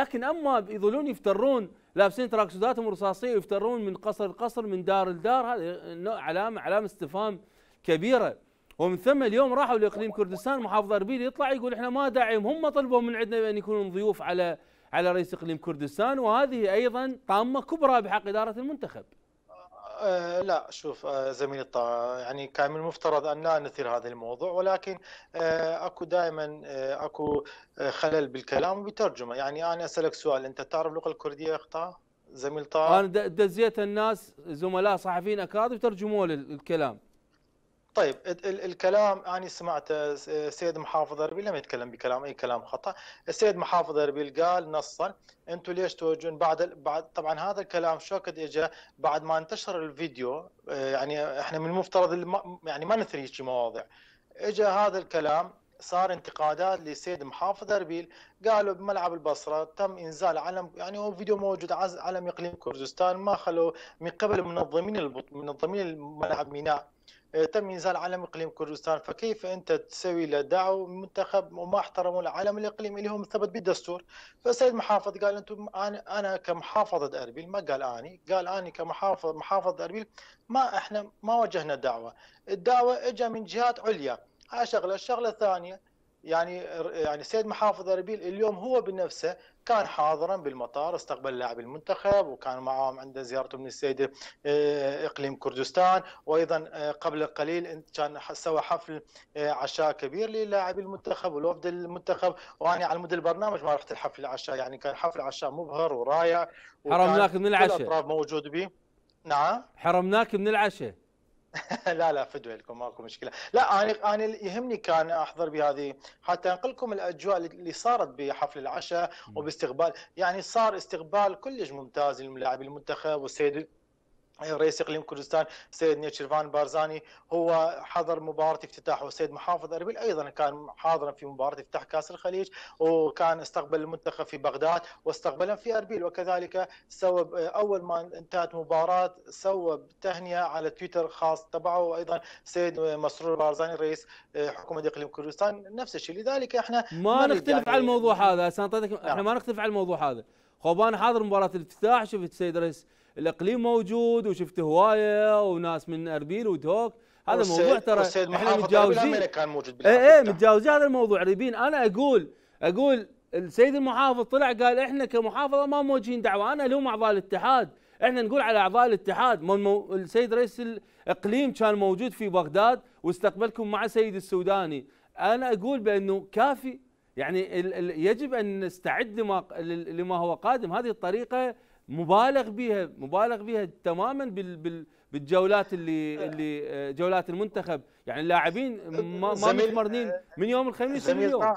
لكن اما يظلون يفترون لابسين تراكسوداتهم الرصاصيه ويفترون من قصر لقصر من دار لدار هذا علامه علامه استفهام كبيره ومن ثم اليوم راحوا لاقليم كردستان محافظ اربيل يطلع يقول احنا ما داعيهم هم طلبوا من عندنا ان يكونون ضيوف على على رئيس اقليم كردستان وهذه ايضا طامه كبرى بحق اداره المنتخب آه، لا شوف آه، زميلي الطاعة يعني كان من المفترض ان لا نثير هذا الموضوع ولكن آه، اكو دائما اكو خلل بالكلام وبالترجمه يعني انا اسالك سؤال انت تعرف اللغه الكرديه قطاع زميل طاعة انا دزيت الناس زملاء صحفيين اكاذيب ترجموا لي الكلام طيب ال الكلام انا يعني سمعت السيد محافظ اربيل لم يتكلم بكلام اي كلام خطا، السيد محافظ اربيل قال نصا انتم ليش توجهون بعد بعد طبعا هذا الكلام شوكت اجى بعد ما انتشر الفيديو يعني احنا من المفترض يعني ما نثري هيك مواضيع. اجى هذا الكلام صار انتقادات للسيد محافظ اربيل قالوا بملعب البصره تم انزال علم يعني هو فيديو موجود علم اقليم كردستان ما خلوا من قبل منظمين منظمين ملعب ميناء تم انزال علم اقليم كردستان فكيف انت تسوي له دعوه منتخب وما احترموا العلم الاقليمي اللي هو مثبت بالدستور فالسيد محافظ قال انتم انا انا كمحافظه اربيل ما قال اني قال اني كمحافظ محافظه اربيل ما احنا ما واجهنا دعوه الدعوه اجى من جهات عليا هاي شغله الشغله الثانيه يعني يعني السيد محافظ اربيل اليوم هو بنفسه كان حاضرا بالمطار استقبل لاعب المنتخب وكان معهم عنده زيارته من السيد آه، اقليم كردستان وايضا آه، قبل قليل كان سوى حفل آه، عشاء كبير للاعبي المنتخب والوفد المنتخب وانا على مود البرنامج ما رحت الحفل العشاء يعني كان حفل عشاء مبهر ورايع حرمناك من العشاء الاطراف موجود به نعم حرمناك من العشاء لا لا فدوى لكم ماكو مشكله لا انا انا يهمني كان احضر بهذه حتى انقلكم الاجواء اللي صارت بحفل العشاء وباستقبال يعني صار استقبال كلش ممتاز للاعبي المنتخب والسيد رئيس اقليم كردستان السيد نيتشيرفان بارزاني هو حضر مباراه افتتاح والسيد محافظ اربيل ايضا كان حاضرا في مباراه افتتاح كاس الخليج وكان استقبل المنتخب في بغداد واستقبلا في اربيل وكذلك سوى اول ما انتهت مباراه سوى تهنئه على تويتر خاص تبعه وايضا السيد مسرور بارزاني رئيس حكومه اقليم كردستان نفس الشيء لذلك احنا ما نختلف يعني على الموضوع هذا نعم. احنا ما نختلف على الموضوع هذا خوبان حاضر مباراه الافتتاح شفت السيد رئيس الاقليم موجود وشفت هوايه وناس من اربيل ودوك هذا موضوع ترى احنا متجاوزين كان موجود اي اي متجاوزين هذا الموضوع ريبين انا اقول اقول السيد المحافظ طلع قال احنا كمحافظه ما موجهين دعوه انا اليوم اعضاء الاتحاد احنا نقول على اعضاء الاتحاد مو... السيد رئيس الاقليم كان موجود في بغداد واستقبلكم مع السيد السوداني انا اقول بانه كافي يعني ال... ال... يجب ان نستعد لما لما هو قادم هذه الطريقه مبالغ بها مبالغ بها تماما بال بالجولات اللي اللي آه، جولات المنتخب يعني اللاعبين ما متمرنين من يوم الخميس لليوم